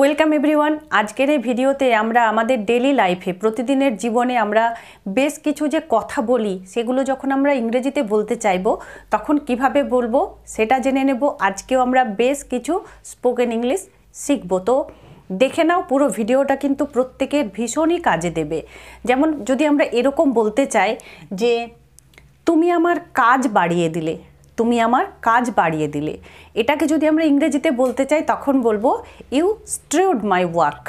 Welcome everyone আজকের এই ভিডিওতে আমরা আমাদের ডেলি লাইফে প্রতিদিনের জীবনে আমরা বেশ কিছু যে কথা বলি সেগুলো যখন আমরা ইংরেজিতে বলতে চাইব তখন কিভাবে বলবো সেটা জেনে নেব আজকেও আমরা বেশ কিছু স্পোকেন ইংলিশ শিখব তো দেখে নাও পুরো ভিডিওটা কিন্তু প্রত্যেকের ভীষণই কাজে দেবে যেমন যদি আমরা এরকম বলতে চাই যে তুমি আমার কাজ বাড়িয়ে দিলে তুমি আমার কাজ বাড়িয়ে দিলে এটাকে যদি আমরা ইংরেজিতে বলতে চাই তখন বলবো you strewed my work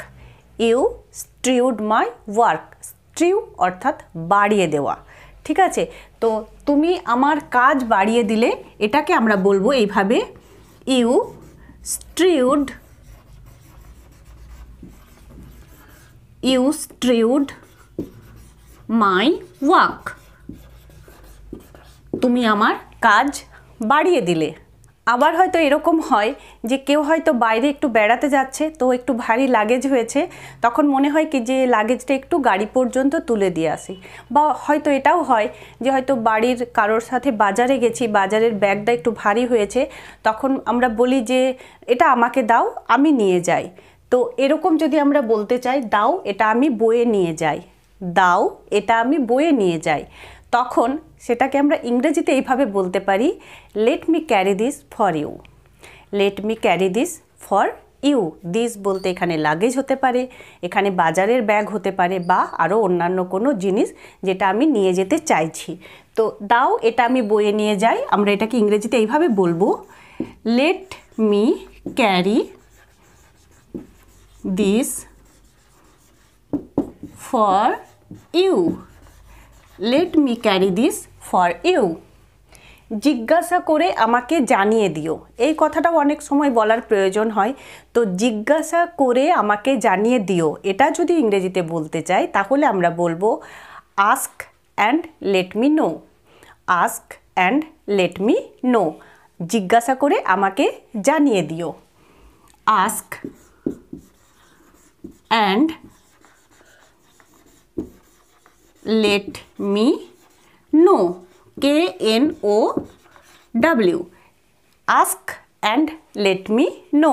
you strewed my work strew অর্থাৎ বাড়িয়ে দেওয়া ঠিক আছে তো তুমি আমার কাজ বাড়িয়ে দিলে এটাকে আমরা বলবো এইভাবে you strewed you strewed my work তুমি আমার কাজ বাড়িয়ে দিলে আবার হয়তো এরকম হয় যে কেউ হয়তো বাইরে একটু বেড়াতে যাচ্ছে তো একটু ভারী লাগেজ হয়েছে তখন মনে হয় কি যে লাগেজটা একটু গাড়ি পর্যন্ত তুলে দিয়ে আসি বা হয়তো এটাও হয় যে হয়তো বাড়ির কারোর সাথে বাজারে গেছি বাজারের ব্যাগটা একটু ভারী হয়েছে তখন আমরা বলি যে এটা আমাকে দাও আমি নিয়ে যাই তো এরকম যদি আমরা বলতে চাই দাও এটা আমি বয়ে নিয়ে যাই দাও এটা আমি বয়ে নিয়ে যাই তখন সেটাকে আমরা ইংরেজিতে এইভাবে বলতে পারি let me carry this for you let me carry this for you this বলতে এখানে লাগেজ হতে পারে এখানে বাজারের ব্যাগ হতে পারে বা আরও অন্যান্য কোনো জিনিস যেটা আমি নিয়ে যেতে চাইছি তো দাও এটা আমি বয়ে নিয়ে যাই আমরা এটাকে ইংরেজিতে এইভাবে বলবো let me carry this for you let me carry this for you জিজ্ঞাসা করে আমাকে জানিয়ে দিও এই কথাটাও অনেক সময় বলার প্রয়োজন হয় তো জিজ্ঞাসা করে আমাকে জানিয়ে দিও এটা যদি ইংরেজিতে বলতে চাই তাহলে আমরা বলবো ask and let me know ask and let me know জিজ্ঞাসা করে আমাকে জানিয়ে দিও ask and let me know K N O W ask and let me know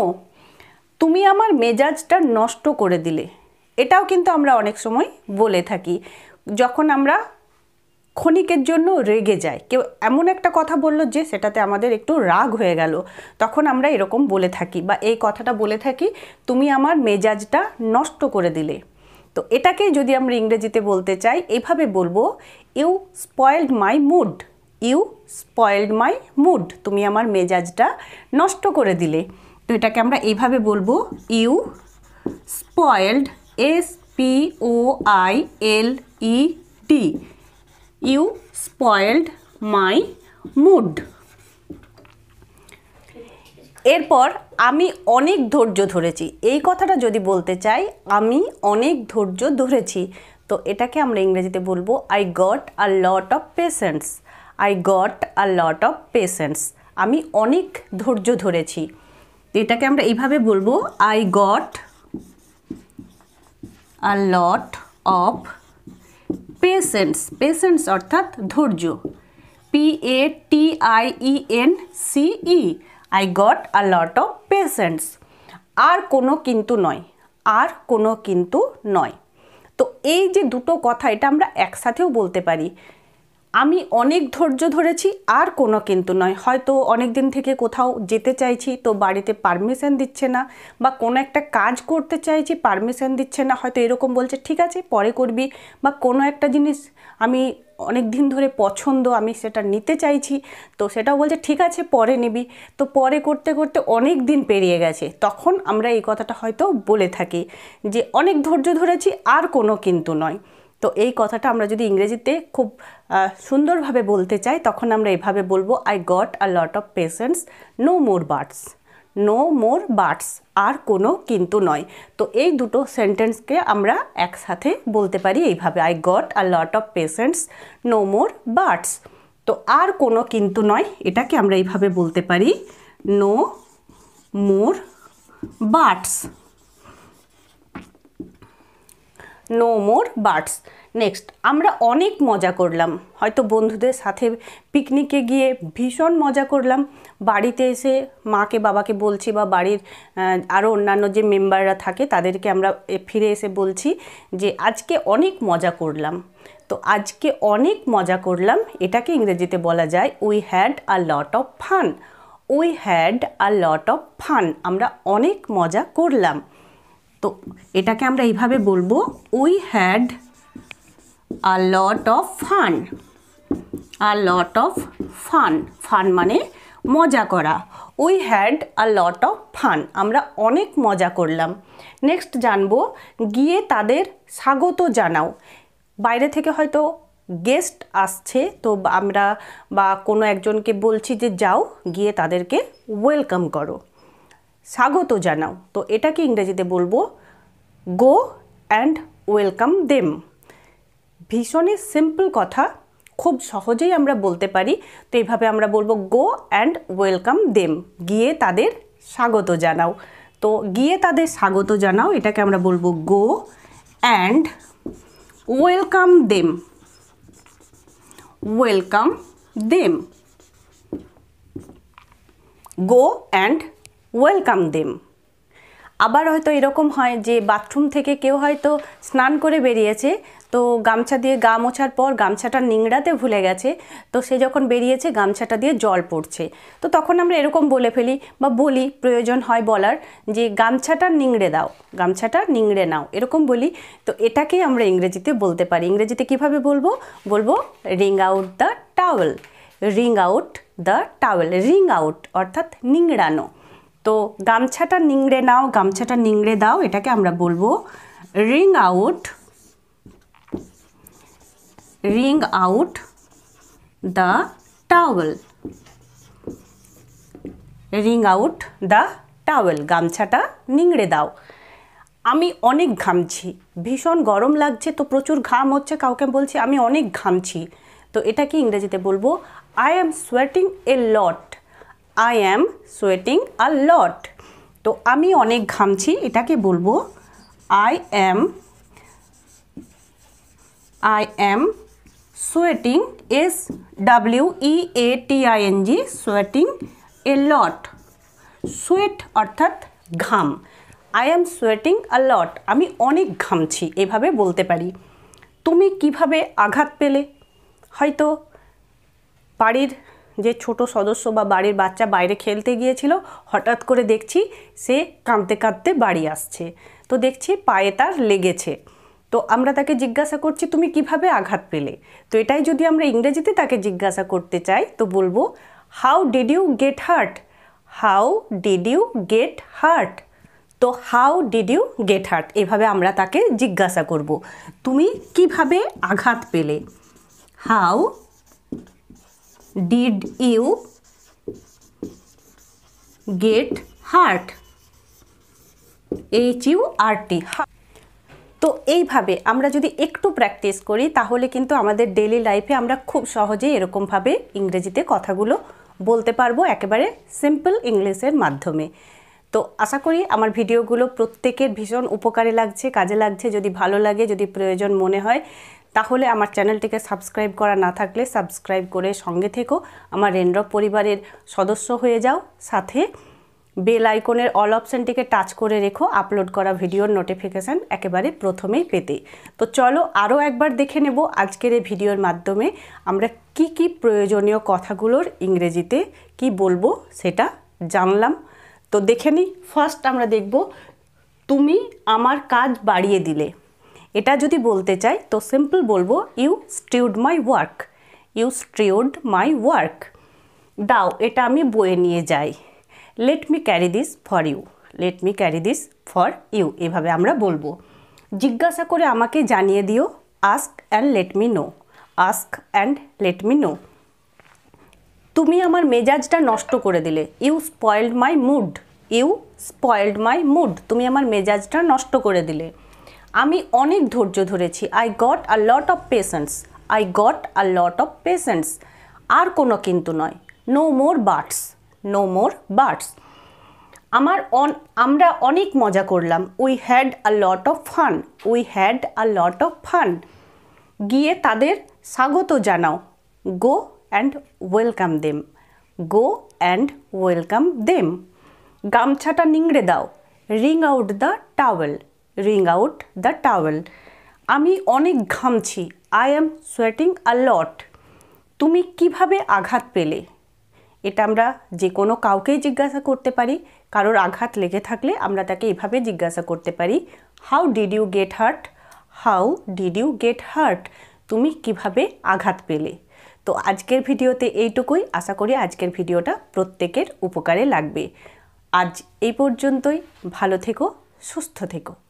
তুমি আমার মেজাজটা নষ্ট করে দিলে এটাও কিন্তু আমরা অনেক সময় বলে থাকি যখন আমরা ক্ষণিকের জন্য রেগে যায় কেউ এমন একটা কথা বলল যে সেটাতে আমাদের একটু রাগ হয়ে গেল তখন আমরা এরকম বলে থাকি বা এই কথাটা বলে থাকি তুমি আমার মেজাজটা নষ্ট করে দিলে তো এটাকে যদি আমরা ইংরেজিতে বলতে চাই এভাবে বলবো you spoiled my mood you spoiled my mood তুমি আমার মেজাজটা নষ্ট করে দিলে তো এটাকে আমরা এইভাবে বলবো you spoiled S P O I L E D you spoiled my mood এরপর আমি অনেক ধৈর্য ধরেছি এই কথাটা যদি বলতে চাই আমি অনেক ধৈর্য ধরেছি তো এটাকে আমরা ইংরেজিতে বলবো I got a lot of patience I got a lot of patience আমি অনেক ধৈর্য ধরেছি এটাকে আমরা এইভাবে বলবো I got a lot of patience patience অর্থাৎ ধৈর্য P A T I E N C E I got a lot of patients আর কোনো কিন্তু নয় আর কোনো কিন্তু নয় তো এই যে দুটো কথা এটা আমরা একসাথেও বলতে পারি আমি অনেক ধৈর্য ধরেছি আর কোনো কিন্তু নয় হয়তো অনেক দিন থেকে কোথাও যেতে চাইছি তো বাড়িতে পারমিশন দিচ্ছে না বা কোনো একটা কাজ করতে চাইছি পারমিশন দিচ্ছে না হয়তো এরকম বলছে ঠিক আছে পরে করবি বা কোনো একটা জিনিস আমি অনেক দিন ধরে পছন্দ আমি সেটা নিতে চাইছি তো সেটাও বলছে ঠিক আছে পরে নিবি তো পরে করতে করতে অনেক দিন পেরিয়ে গেছে তখন আমরা এই কথাটা হয়তো বলে থাকি যে অনেক ধৈর্য ধরেছি আর কোনো কিন্তু নয় তো এই কথাটা আমরা যদি ইংরেজিতে খুব সুন্দরভাবে বলতে চাই তখন আমরা এভাবে বলবো I got a lot of patients no more birds no more birds আর কোনো কিন্তু নয় তো এই দুটো সেন্টেন্সকে আমরা একসাথে বলতে পারি এইভাবে I got a lot of patients no more birds তো আর কোনো কিন্তু নয় এটাকে আমরা এইভাবে বলতে পারি no more birds no more birds next আমরা অনেক মজা করলাম হয়তো বন্ধুদের সাথে পিকনিকে গিয়ে ভীষণ মজা করলাম বাড়িতে এসে মাকে বাবাকে বলছি বা বাড়ির আরও অন্যান্য যে মেম্বাররা থাকে তাদেরকে আমরা ফিরে এসে বলছি যে আজকে অনেক মজা করলাম তো আজকে অনেক মজা করলাম এটাকে ইংরেজিতে বলা যায় we had a lot of fun we had a lot of fun আমরা অনেক মজা করলাম তো এটাকে আমরা এইভাবে বলবো we had a lot of fun a lot of fun fun মানে মজা করা we had a lot of fun আমরা অনেক মজা করলাম নেক্সট জানবো গিয়ে তাদের স্বাগত জানাও বাইরে থেকে হয়তো গেস্ট আসছে তো আমরা বা কোনো একজনকে বলছি যে যাও গিয়ে তাদেরকে ওয়েলকাম করো স্বাগত জানাও তো এটাকে ইংরেজিতে বলবো গো অ্যান্ড ওয়েলকাম দেম ভীষণই সিম্পল কথা খুব সহজেই আমরা বলতে পারি তো এইভাবে আমরা বলবো গো অ্যান্ড ওয়েলকাম দেম গিয়ে তাদের স্বাগত জানাও তো গিয়ে তাদের স্বাগত জানাও এটাকে আমরা বলবো go and welcome them welcome them go and welcome them আবার হয়তো এরকম হয় যে বাথরুম থেকে কেউ হয়তো স্নান করে বেরিয়েছে তো গামছা দিয়ে গা মোছার পর গামছাটা নিংড়াতে ভুলে গেছে তো সে যখন বেরিয়েছে গামছাটা দিয়ে জল পড়ছে তো তখন আমরা এরকম বলে ফেলি বা বলি প্রয়োজন হয় বলার যে গামছাটা নিংড়ে দাও গামছাটা নিংড়ে নাও এরকম বলি তো এটাকেই আমরা ইংরেজিতে বলতে পারি ইংরেজিতে কিভাবে বলবো বলবো wring out the towel wring out the towel wring out অর্থাৎ নিংড়ানো তো গামছাটা নিংড়ে নাও গামছাটা নিংড়ে দাও এটাকে আমরা বলবো wring out wring out the towel wring out the towel গামছাটা নিংড়ে দাও আমি অনেক ঘামছি ভীষণ গরম লাগছে তো প্রচুর ঘাম হচ্ছে কাউকে বলছি আমি অনেক ঘামছি তো এটাকে ইংরেজিতে বলবো I am sweating a lot I am sweating a lot তো আমি অনেক ঘামছি এটাকে বলবো I am I am sweating S W E A T I N G sweating a lot sweat অর্থাৎ ঘাম আই অ্যাম সোয়েটিং আ লট আমি অনেক ঘামছি এভাবে বলতে পারি তুমি কিভাবে আঘাত পেলে হয়তো বাড়ির যে ছোট সদস্য বা বাড়ির বাচ্চা বাইরে খেলতে গিয়েছিল হঠাৎ করে দেখছি সে কাঁদতে কাঁদতে বাড়ি আসছে তো দেখছি পায়ে তার লেগেছে তো আমরা তাকে জিজ্ঞাসা করছি তুমি কিভাবে আঘাত পেলে তো এটাই যদি আমরা ইংরেজিতে তাকে জিজ্ঞাসা করতে চাই তো বলবো how did you get hurt how did you get hurt তো how did you get hurt এভাবে আমরা তাকে জিজ্ঞাসা করব তুমি কিভাবে আঘাত পেলে how did you get hurt? H U R T তো এইভাবে আমরা যদি একটু প্র্যাকটিস করি তাহলে কিন্তু আমাদের ডেলি লাইফে আমরা খুব সহজেই এরকমভাবে ইংরেজিতে কথাগুলো বলতে পারবো একেবারে সিম্পল ইংলিশের মাধ্যমে তো আশা করি আমার ভিডিওগুলো প্রত্যেকের ভীষণ উপকারে লাগছে কাজে লাগছে যদি ভালো লাগে যদি প্রয়োজন মনে হয় তাহলে আমার চ্যানেলটিকে সাবস্ক্রাইব করা না থাকলে সাবস্ক্রাইব করে সঙ্গে থেকো আমার রেন্ড্র পরিবারের সদস্য হয়ে যাও সাথে বেল আইকনের অল অপশানটিকে টাচ করে রেখো আপলোড করা ভিডিওর নোটিফিকেশান একেবারে প্রথমেই পেতে তো চলো আরও একবার দেখে নেব আজকের এই ভিডিওর মাধ্যমে আমরা কি কি প্রয়োজনীয় কথাগুলোর ইংরেজিতে কি বলবো সেটা জানলাম তো দেখে নিই ফার্স্ট আমরা দেখব তুমি আমার কাজ বাড়িয়ে দিলে এটা যদি বলতে চাই তো সিম্পল বলবো you stewed my work you stewed my work দাও এটা আমি বয়ে নিয়ে যাই let me carry this for you let me carry this for you এভাবে আমরা বলবো জিজ্ঞাসা করে আমাকে জানিয়ে দিও ask and let me know ask and let me know তুমি আমার মেজাজটা নষ্ট করে দিলে you spoiled my mood you spoiled my mood তুমি আমার মেজাজটা নষ্ট করে দিলে আমি অনেক ধৈর্য ধরেছি I got a lot of patience I got a lot of patience আর কোনো কিন্তু নয় no more birds no more birds আমার অন আমরা অনেক মজা করলাম we had a lot of fun we had a lot of fun গিয়ে তাদের স্বাগত জানাও go and welcome them go and welcome them গামছাটা নিংড়ে দাও wring out the towel wring out the towel আমি অনেক ঘামছি আই অ্যাম সোয়েটিং আ লট তুমি কিভাবে আঘাত পেলে এটা আমরা যে কোনো কাউকেই জিজ্ঞাসা করতে পারি কারোর আঘাত লেগে থাকলে আমরা তাকে এভাবে জিজ্ঞাসা করতে পারি how did you get hurt how did you get hurt তুমি কিভাবে আঘাত পেলে তো আজকের ভিডিওতে এইটুকুই আশা করি আজকের ভিডিওটা প্রত্যেকের উপকারে লাগবে আজ এই পর্যন্তই ভালো থেকো সুস্থ থেকো